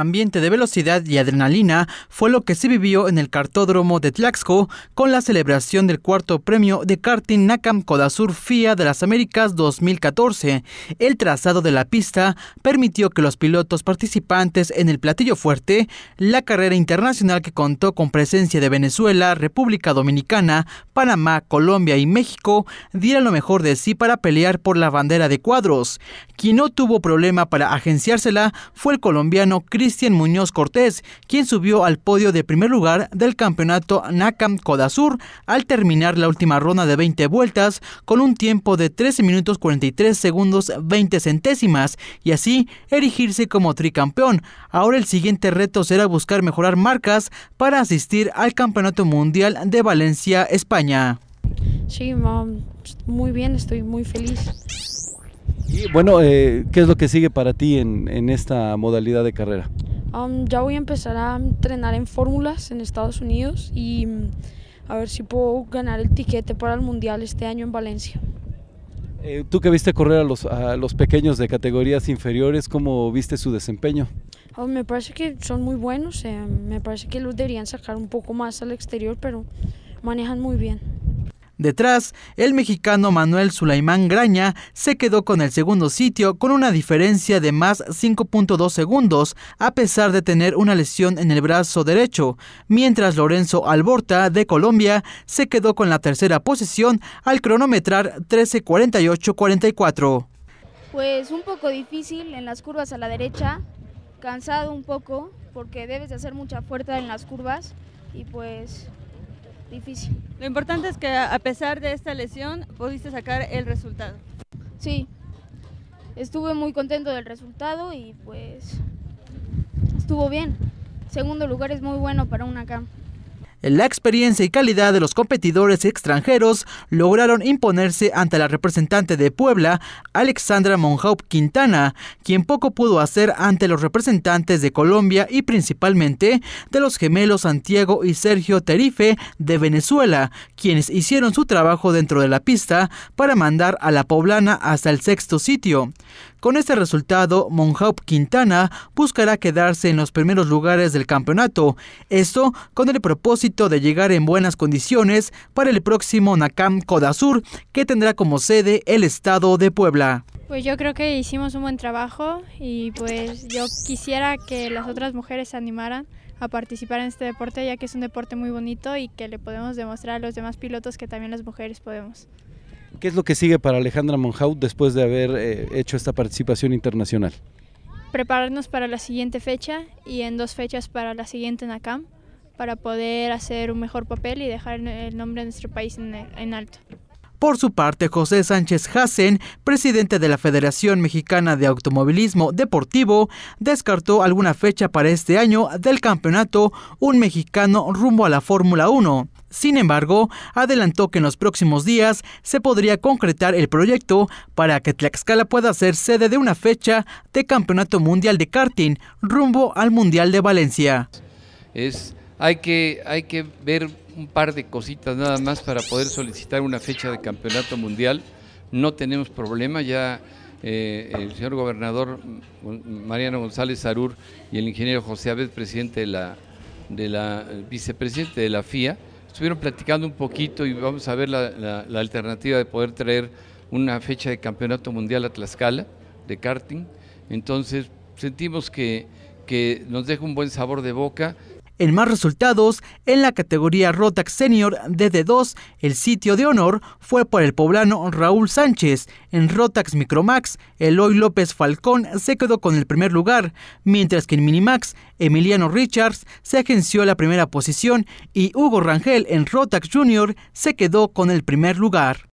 Ambiente de velocidad y adrenalina fue lo que se vivió en el cartódromo de Tlaxco con la celebración del cuarto premio de karting Nakam Kodasur FIA de las Américas 2014. El trazado de la pista permitió que los pilotos participantes en el platillo fuerte, la carrera internacional que contó con presencia de Venezuela, República Dominicana, Panamá, Colombia y México, dieran lo mejor de sí para pelear por la bandera de cuadros. Quien no tuvo problema para agenciársela fue el colombiano Chris Cristian Muñoz Cortés, quien subió al podio de primer lugar del campeonato NACAM Codasur al terminar la última ronda de 20 vueltas con un tiempo de 13 minutos 43 segundos 20 centésimas y así erigirse como tricampeón. Ahora el siguiente reto será buscar mejorar marcas para asistir al Campeonato Mundial de Valencia, España. Sí, muy bien, estoy muy feliz bueno, eh, ¿qué es lo que sigue para ti en, esta modalidad de carrera? ya voy a empezar a entrenar en fórmulas en Estados Unidos y mm, a ver si puedo ganar el tiquete para el Mundial este año en Valencia. Eh, Tú que viste correr a los, pequeños de categorías inferiores, ¿cómo viste su desempeño? Oh, me parece que son muy buenos, eh, me parece que los deberían sacar un poco más al exterior, pero manejan muy bien. Detrás, el mexicano Manuel Sulaimán Graña se quedó con el segundo sitio con una diferencia de más 5.2 segundos a pesar de tener una lesión en el brazo derecho, mientras Lorenzo Alborta de Colombia se quedó con la tercera posición al cronometrar 13.48.44. Pues un poco difícil en las curvas a la derecha, cansado un poco porque debes de hacer mucha fuerza en las curvas y pues difícil. Lo importante es que a pesar de esta lesión pudiste sacar el resultado. Sí, estuve muy contento del resultado y pues estuvo bien. Segundo lugar es muy bueno para una cama la experiencia y calidad de los competidores extranjeros lograron imponerse ante la representante de Puebla, Alexandra Monjaup Quintana, quien poco pudo hacer ante los representantes de Colombia y principalmente de los gemelos Santiago y Sergio Terife de Venezuela, quienes hicieron su trabajo dentro de la pista para mandar a la poblana hasta el sexto sitio. Con este resultado, Monjaup Quintana buscará quedarse en los primeros lugares del campeonato, esto con el propósito de llegar en buenas condiciones para el próximo Nakam Codasur, que tendrá como sede el estado de Puebla. Pues yo creo que hicimos un buen trabajo y pues yo quisiera que las otras mujeres se animaran a participar en este deporte ya que es un deporte muy bonito y que le podemos demostrar a los demás pilotos que también las mujeres podemos. ¿Qué es lo que sigue para Alejandra Monjaut después de haber eh, hecho esta participación internacional? Prepararnos para la siguiente fecha y en dos fechas para la siguiente NACAM para poder hacer un mejor papel y dejar el nombre de nuestro país en, alto. Por su parte, José Sánchez Hassen, presidente de la Federación Mexicana de Automovilismo Deportivo, descartó alguna fecha para este año del campeonato Un Mexicano rumbo a la Fórmula 1. Sin embargo, adelantó que en los próximos días se podría concretar el proyecto para que Tlaxcala pueda ser sede de una fecha de Campeonato Mundial de Karting rumbo al Mundial de Valencia. Es, hay, que, hay que ver un par de cositas nada más para poder solicitar una fecha de Campeonato Mundial. No tenemos problema, ya eh, el señor gobernador Mariano González Arur y el ingeniero José Abed, presidente de la, de la vicepresidente de la FIA, estuvieron platicando un poquito y vamos a ver la, la, alternativa de poder traer una fecha de campeonato mundial a Tlaxcala de karting. Entonces sentimos que, que nos deja un buen sabor de boca, en más resultados, en la categoría Rotax Senior DD2, el sitio de honor fue por el poblano Raúl Sánchez. En Rotax Micromax, Eloy López Falcón se quedó con el primer lugar, mientras que en Minimax, Emiliano Richards se agenció la primera posición y Hugo Rangel en Rotax Junior se quedó con el primer lugar.